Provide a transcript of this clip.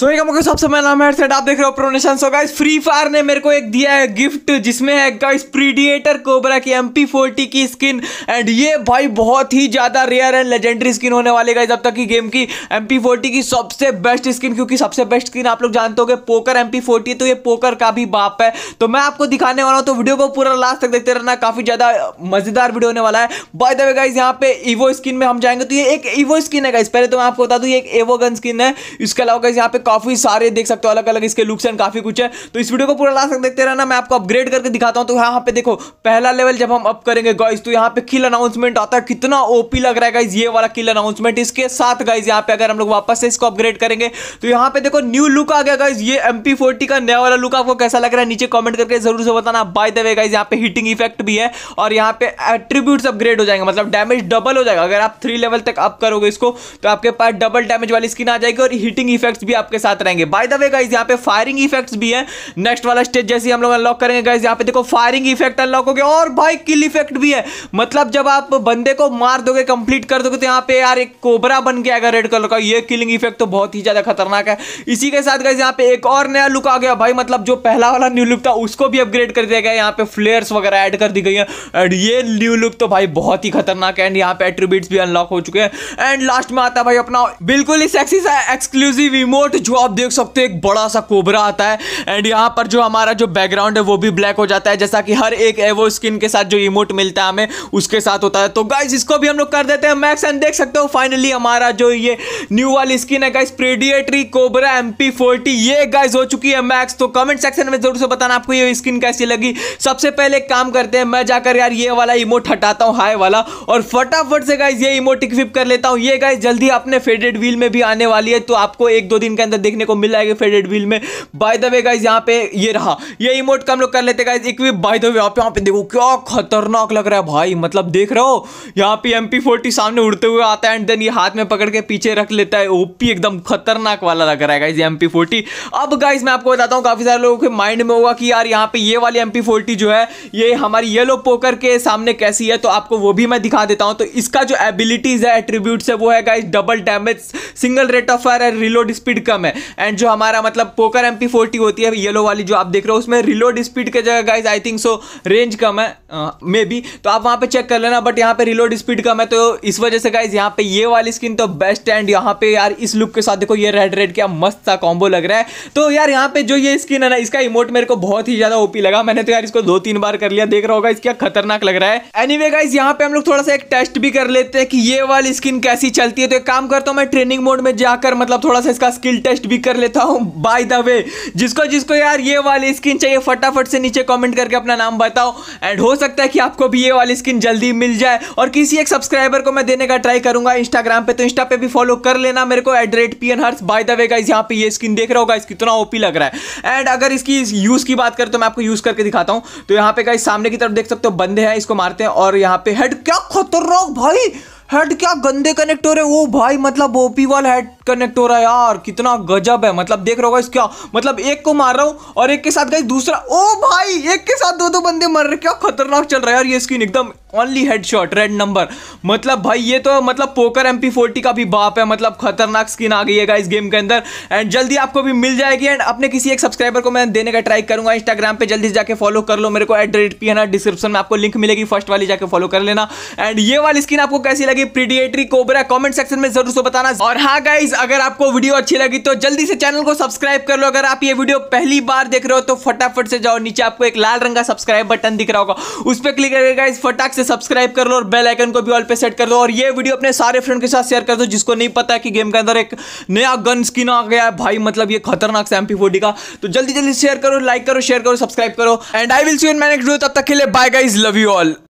सो so, सबसे मेरा नाम है आप देख रहे हो प्रोनेशन सो गाइस फ्री फायर ने मेरे को एक दिया है गिफ्ट जिसमें है गाइस प्रीडिएटर कोबरा की एम पी की स्किन एंड ये भाई बहुत ही ज़्यादा रेयर एंड लेजेंडरी स्किन होने वाली गाइस अब तक की गेम की एम पी की सबसे बेस्ट स्किन क्योंकि सबसे बेस्ट स्किन आप लोग जानते हो पोकर एम पी तो ये पोकर का भी बाप है तो मैं आपको दिखाने वाला हूँ तो वीडियो को पूरा लास्ट तक देखते रहना काफ़ी ज़्यादा मज़ेदार वीडियो होने वाला है बाय द वे गाइज यहाँ पे ईवो स्किन में हम जाएंगे तो ये एक ईवो स्किन है गाइस पहले तो मैं आपको बता दू ये एक एवो गन स्किन है इसके अलावा गाइज यहाँ पे काफी सारे देख सकते हो अलग अलग इसके लुक्स एंड काफी कुछ है तो इस वीडियो को पूरा ला सकते देखते रहना मैं आपको अपग्रेड करके दिखाता हूँ तो यहाँ पे देखो पहला लेवल जब हम अप करेंगे गाइज तो यहाँ पे किल अनाउंसमेंट आता है कितना ओपी लग रहा है गाइज ये वाला किल अनाउंसमेंट इसके साथ गाइज यहाँ पे अगर हम लोग वापस से इसको अपग्रेड करेंगे तो यहाँ पे देखो न्यू लुक आ गया गाइज ये एम का नया वाला लुक आपको कैसा लग रहा है नीचे कॉमेंट करके जरूर से बताना बाय द वे गाइज यहाँ पे हीटिंग इफेक्ट भी है और यहाँ पे एट्रीब्यूट्स अपग्रेड हो जाएंगे मतलब डैमेज डबल हो जाएगा अगर आप थ्री लेवल तक अप करोगे इसको तो आपके पास डबल डैमेज वाली स्किन आ जाएगी और हीटिंग इफेक्ट्स भी आपके साथ रहेंगे बाय द वे गाइज यहाँ पे फायरिंग इफेक्ट्स भी है नेक्स्ट वाला स्टेज जैसे हम लोग अनलॉक करेंगे गाइज यहाँ पे देखो फायरिंग इफेक्ट अनलॉक हो गया और भाई किल इफेक्ट भी है मतलब जब आप बंदे को मार दोगे कंप्लीट कर दोगे तो यहाँ पे यार एक कोबरा बन गया आएगा रेड कलर का ये किलिंग इफेक्ट तो बहुत ही ज्यादा खतरनाक है इसी के साथ गाइज यहाँ पे एक और नया लुक आ गया भाई मतलब जो पहला वाला न्यू लुक था उसको भी अपग्रेड कर दिया गया यहाँ पे फ्लेयर्स वगैरह एड कर दी गई है एंड ये न्यू लुक तो भाई बहुत ही खतरनाक है एंड यहाँ पे एट्रीब्यूट भी अनलॉक हो चुके हैं एंड लास्ट में आता है भाई अपना बिल्कुल ही सेक्सी सा एक्सक्लूसिव रिमोट जो आप देख सकते हो एक बड़ा सा कोबरा आता है एंड यहाँ पर जो हमारा जो बैकग्राउंड है वो भी ब्लैक हो जाता है जैसा कि हर एक एवो स्किन के साथ जो इमोट मिलता है हमें उसके साथ होता है तो गाइज इसको भी हम लोग कर देते हैं मैक्स एंड देख सकते हो फाइनली हमारा जो ये न्यू वाली स्किन है guys predatory cobra M P ये गाइज हो चुकी है मैक्स तो कमेंट सेक्शन में जरूर से बताना आपको ये स्किन कैसी लगी सबसे पहले एक काम करते हैं मैं जाकर यार ये वाला इमोट हटाता हूँ हाई वाला और फटाफट से गाइज ये इमोट इक्विप कर लेता हूँ ये गाइज जल्दी अपने फेडेड व्हील में भी आने वाली है तो आपको एक दो दिन के अंदर देखने को मिल जाएगा फेडेड व्हील में बाय द वे गाइज यहाँ पे ये रहा ये इमोट का हम लोग कर लेते गाइज एक भी बाय द वे आप यहाँ पे देखो क्या खतरनाक लग रहा है भाई मतलब देख रहे हो यहाँ पे एम सामने उड़ते हुए आता है एंड देन ये हाथ में पकड़ के पीछे रख लेता है ओपी एकदम खतरनाक वाला लग रहा है गाइज एम पी अब गाइज मैं आपको बताता हूँ काफी सारे लोगों के माइंड में होगा कि यार यहाँ पे ये वाली एम जो है ये हमारी येलो पोकर के सामने कैसी है तो आपको वो भी मैं दिखा देता हूँ तो इसका जो एबिलिटीज है एट्रीब्यूट है वो है guys double damage single rate of fire and reload speed कम कम है एंड जो हमारा मतलब पोकर एम होती है येलो वाली जो आप देख रहे हो उसमें रिलोड स्पीड के जगह guys I think so range कम है मे uh, बी तो आप वहाँ पे चेक कर लेना बट यहाँ पे रिलोड स्पीड कम है तो इस वजह से गाइज यहाँ पे ये वाली स्किन तो बेस्ट एंड यहाँ पे यार इस लुक के साथ देखो ये रेड रेड क्या मस्त सा कॉम्बो लग रहा है तो यार यहाँ पे जो ये स्किन है ना इसका इमोट मेरे को बहुत ही ज्यादा ओपी लगा मैंने तो यार इसको दो तीन बार कर लिया देख रहा होगा इसका खतरनाक लग रहा है एनी वे गाइज यहाँ पे हम लोग थोड़ा सा एक टेस्ट भी कर लेते हैं कि ये वाली स्किन कैसी चलती है तो एक काम करता हूँ मैं ट्रेनिंग मोड में जाकर मतलब थोड़ा सा इसका स्किल टेस्ट टेस्ट भी कर लेता हूँ बाय द वे जिसको जिसको यार ये वाली स्किन चाहिए फटाफट से नीचे कमेंट करके अपना नाम बताओ एंड हो सकता है कि आपको भी ये वाली स्किन जल्दी मिल जाए और किसी एक सब्सक्राइबर को मैं देने का ट्राई करूंगा इंस्टाग्राम पे तो इंस्टा पे भी फॉलो कर लेना मेरे को at the rate P N हर्स बाय द वे गाइज यहाँ पे ये स्किन देख रहा होगा इस कितना ओपी लग रहा है एंड अगर इसकी यूज़ की बात करें तो मैं आपको यूज़ करके दिखाता हूँ तो यहाँ पे गाइज सामने की तरफ देख सकते हो बंदे हैं इसको मारते हैं और यहाँ पे हेड क्या खतरनाक भाई हेड क्या गंदे कनेक्ट हो रहे वो भाई मतलब ओपी वाल हेड कनेक्ट हो रहा है यार कितना गजब है मतलब देख रहा हो क्या मतलब एक को मार रहा हूँ और एक के साथ गई दूसरा ओ भाई एक के साथ दो दो बंदे मर रहे क्या खतरनाक चल रहा है यार ये स्किन एकदम ओनली शॉट रेड नंबर मतलब भाई ये तो मतलब पोकर एम पी का भी बाप है मतलब खतरनाक स्किन आ गई है इस गेम के अंदर एंड जल्दी आपको भी मिल जाएगी एंड अपने किसी एक सब्सक्राइबर को मैं देने का ट्राई करूंगा इंस्टाग्राम पे जल्दी जाके फॉलो कर लो मेरे को एट रेट पी है ना डिस्क्रिप्शन में आपको लिंक मिलेगी फर्स्ट वाली जाके फॉलो कर लेना एंड ये वाली स्किन आपको कैसी लगी प्रीडिएटरी कोबरा कॉमेंट सेक्शन में जरूर से बताना और हाँ गाइज अगर आपको वीडियो अच्छी लगी तो जल्दी से चैनल को सब्सक्राइब कर लो अगर आप ये वीडियो पहली बार देख रहे हो तो फटाफट से जाओ नीचे आपको एक लाल रंग का सब्सक्राइब बटन दिख रहा होगा उस पर क्लिक करके गाइज फटाक से सब्सक्राइब कर लो और बेल आइकन को भी ऑल पे सेट कर दो और ये वीडियो अपने सारे फ्रेंड के साथ शेयर कर दो जिसको नहीं पता है कि गेम के अंदर एक नया गन स्किन आ गया है भाई मतलब ये खतरनाक से एम का तो जल्दी जल्दी शेयर करो लाइक करो शेयर करो सब्सक्राइब करो and I will see you in my next video तब तक के लिए bye guys love you all